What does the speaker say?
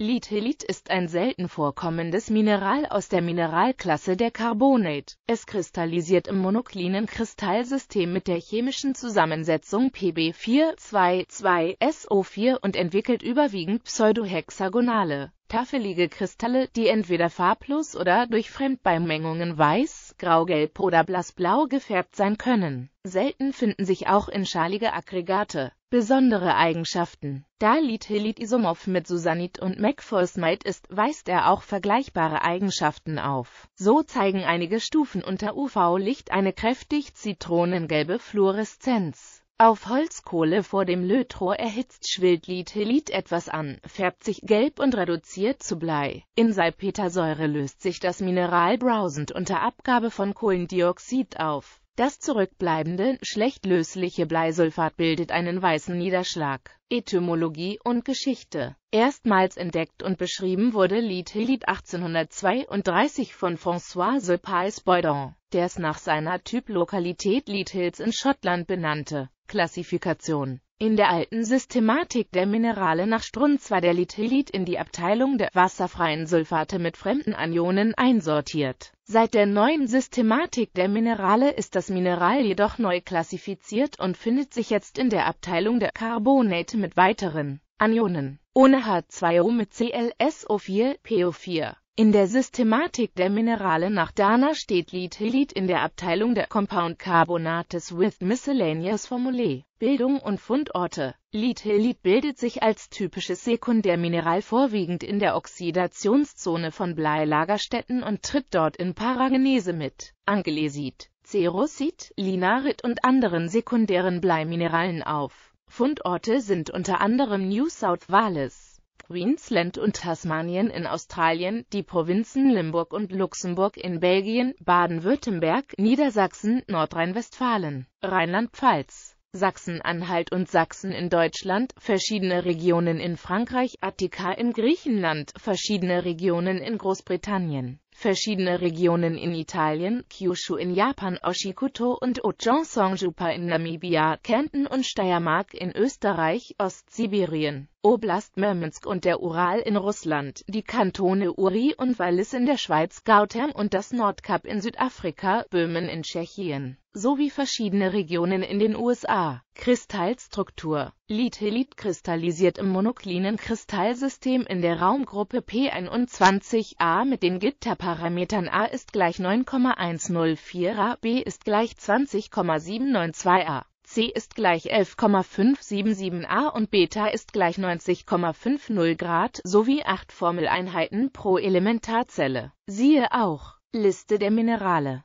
Lithelit ist ein selten vorkommendes Mineral aus der Mineralklasse der Carbonate. Es kristallisiert im monoklinen Kristallsystem mit der chemischen Zusammensetzung Pb422SO4 und entwickelt überwiegend pseudohexagonale, taffelige Kristalle, die entweder farblos oder durch Fremdbeimengungen weiß, graugelb oder blassblau gefärbt sein können. Selten finden sich auch in schalige Aggregate besondere Eigenschaften. Da Lithilit Isomov mit Susanit und Macphosmite ist, weist er auch vergleichbare Eigenschaften auf. So zeigen einige Stufen unter UV-Licht eine kräftig zitronengelbe Fluoreszenz. Auf Holzkohle vor dem Lötrohr erhitzt Schwildlitelit etwas an, färbt sich gelb und reduziert zu Blei. In Salpetersäure löst sich das Mineral brausend unter Abgabe von Kohlendioxid auf. Das zurückbleibende, schlecht lösliche Bleisulfat bildet einen weißen Niederschlag. Etymologie und Geschichte Erstmals entdeckt und beschrieben wurde Lithilit 1832 von François Sepais Boydon, der es nach seiner Typlokalität Lithills in Schottland benannte Klassifikation. In der alten Systematik der Minerale nach Strunz war der Lithilit in die Abteilung der wasserfreien Sulfate mit fremden Anionen einsortiert. Seit der neuen Systematik der Minerale ist das Mineral jedoch neu klassifiziert und findet sich jetzt in der Abteilung der Carbonate mit weiteren Anionen. Ohne H2O mit ClSO4, PO4. In der Systematik der Minerale nach Dana steht Lithilit in der Abteilung der Compound Carbonates with Miscellaneous Formulae. Bildung und Fundorte Lithilit bildet sich als typisches Sekundärmineral vorwiegend in der Oxidationszone von Bleilagerstätten und tritt dort in Paragenese mit Angelesit, Cerosit, Linarit und anderen sekundären Bleimineralen auf. Fundorte sind unter anderem New South Wales, Queensland und Tasmanien in Australien, die Provinzen Limburg und Luxemburg in Belgien, Baden-Württemberg, Niedersachsen, Nordrhein-Westfalen, Rheinland-Pfalz, Sachsen-Anhalt und Sachsen in Deutschland, verschiedene Regionen in Frankreich, Attika in Griechenland, verschiedene Regionen in Großbritannien, verschiedene Regionen in Italien, Kyushu in Japan, Oshikoto und Ojongsongjupa in Namibia, Kärnten und Steiermark in Österreich, Ostsibirien. Oblast Murmansk und der Ural in Russland, die Kantone Uri und Wallis in der Schweiz, Gautam und das Nordkap in Südafrika, Böhmen in Tschechien, sowie verschiedene Regionen in den USA. Kristallstruktur Lithilit kristallisiert im monoklinen Kristallsystem in der Raumgruppe P21a mit den Gitterparametern A ist gleich 9,104a, B ist gleich 20,792a. C ist gleich 11,577 A und Beta ist gleich 90,50 Grad sowie 8 Formeleinheiten pro Elementarzelle. Siehe auch Liste der Minerale